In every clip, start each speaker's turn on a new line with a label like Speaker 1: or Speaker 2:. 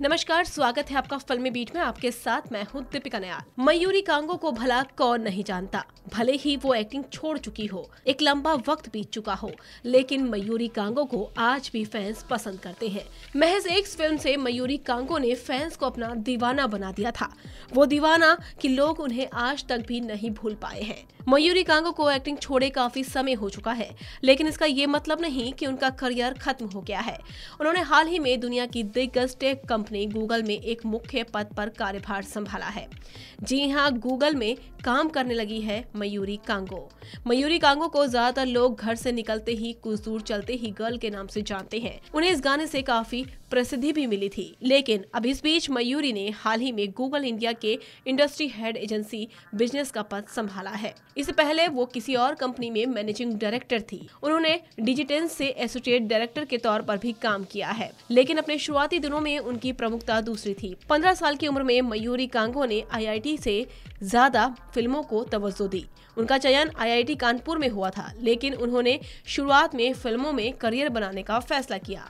Speaker 1: नमस्कार स्वागत है आपका फिल्मी बीट में आपके साथ मैं हूँ दीपिका नयाल मयूरी कांगो को भला कौन नहीं जानता भले ही वो एक्टिंग छोड़ चुकी हो एक लंबा वक्त बीत चुका हो लेकिन मयूरी कांगो को आज भी फैंस पसंद करते हैं महज एक फिल्म से मयूरी कांगो ने फैंस को अपना दीवाना बना दिया था वो दीवाना की लोग उन्हें आज तक भी नहीं भूल पाए हैं मयूरी कांगो को एक्टिंग छोड़े काफी समय हो चुका है लेकिन इसका ये मतलब नहीं कि उनका करियर खत्म हो गया है उन्होंने हाल ही में दुनिया की दिग्गज टेक कंपनी कंपनी ने गूगल में एक मुख्य पद पर कार्यभार संभाला है जी हाँ गूगल में काम करने लगी है मयूरी कांगो मयूरी कांगो को ज्यादातर लोग घर से निकलते ही कुछ दूर चलते ही गर्ल के नाम से जानते हैं उन्हें इस गाने से काफी प्रसिद्धि भी मिली थी लेकिन अब इस बीच मयूरी ने हाल ही में गूगल इंडिया के इंडस्ट्री हेड एजेंसी बिजनेस का पद संभाला है इससे पहले वो किसी और कंपनी में मैनेजिंग डायरेक्टर थी उन्होंने डिजिटेंस से एसोसिएट डायरेक्टर के तौर पर भी काम किया है लेकिन अपने शुरुआती दिनों में उनकी प्रमुखता दूसरी थी 15 साल की उम्र में मयूरी कांगो ने आईआईटी से ज्यादा फिल्मों को तवज्जो दी उनका चयन आईआईटी कानपुर में हुआ था लेकिन उन्होंने शुरुआत में फिल्मों में करियर बनाने का फैसला किया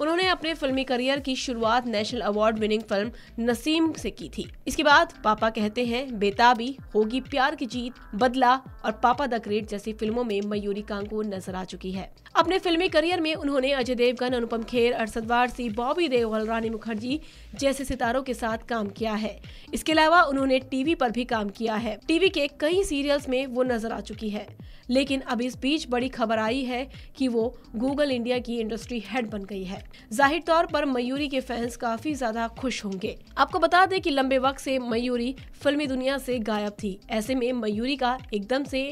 Speaker 1: उन्होंने अपने फिल्मी करियर की शुरुआत national award winning film Naseem से की थी इसके बाद पापा कहते हैं बेताबी होगी प्यार की जीत बदला और पापा द ग्रेट जैसी फिल्मों में मयूरी कांगो नजर आ चुकी है अपने फिल्मी करियर में उन्होंने अजय देवगन अनुपम खेर अरसदवार वारसी बॉबी देवल रानी मुखर्जी जोशी जैसे सितारों के साथ काम किया है इसके अलावा उन्होंने टीवी पर भी काम किया है टीवी के कई सीरियल्स में वो नजर आ चुकी है लेकिन अब इस बीच बड़ी खबर आई है कि वो गूगल इंडिया की इंडस्ट्री हेड बन गई है जाहिर तौर पर मयूरी के फैंस काफी ज्यादा खुश होंगे आपको बता दें कि लंबे वक्त से मयूरी फिल्मी दुनिया से गायब थी ऐसे में मयूरी का एकदम से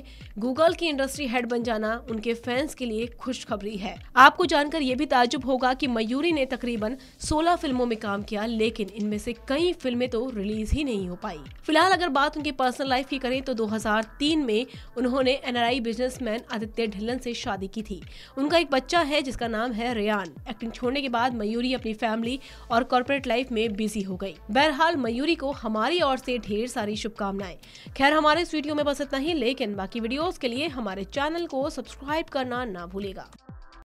Speaker 1: गूगल की इंडस्ट्री हेड बन जाना उनके फैंस के लिए खुशखबरी है आपको जानकर ये भी ताजुब होगा की मयूरी ने तकरीबन सोलह फिल्मों में काम काम किया लेकिन इनमें से कई फिल्में तो रिलीज ही नहीं हो पाई फिलहाल अगर बात उनकी पर्सनल लाइफ की करें तो 2003 में उन्होंने एनआरआई बिजनेसमैन आदित्य ढिल्लन से शादी की थी उनका एक बच्चा है जिसका नाम है रेयान एक्टिंग छोड़ने के बाद मयूरी अपनी फैमिली और कॉर्पोरेट लाइफ में बिजी हो गई बहरहाल मयूरी को हमारी ओर से ढेर सारी शुभकामनाएं खैर हमारे इस वीडियो में बस इतना ही लेकिन बाकी वीडियोस के लिए हमारे चैनल को सब्सक्राइब करना ना भूलेगा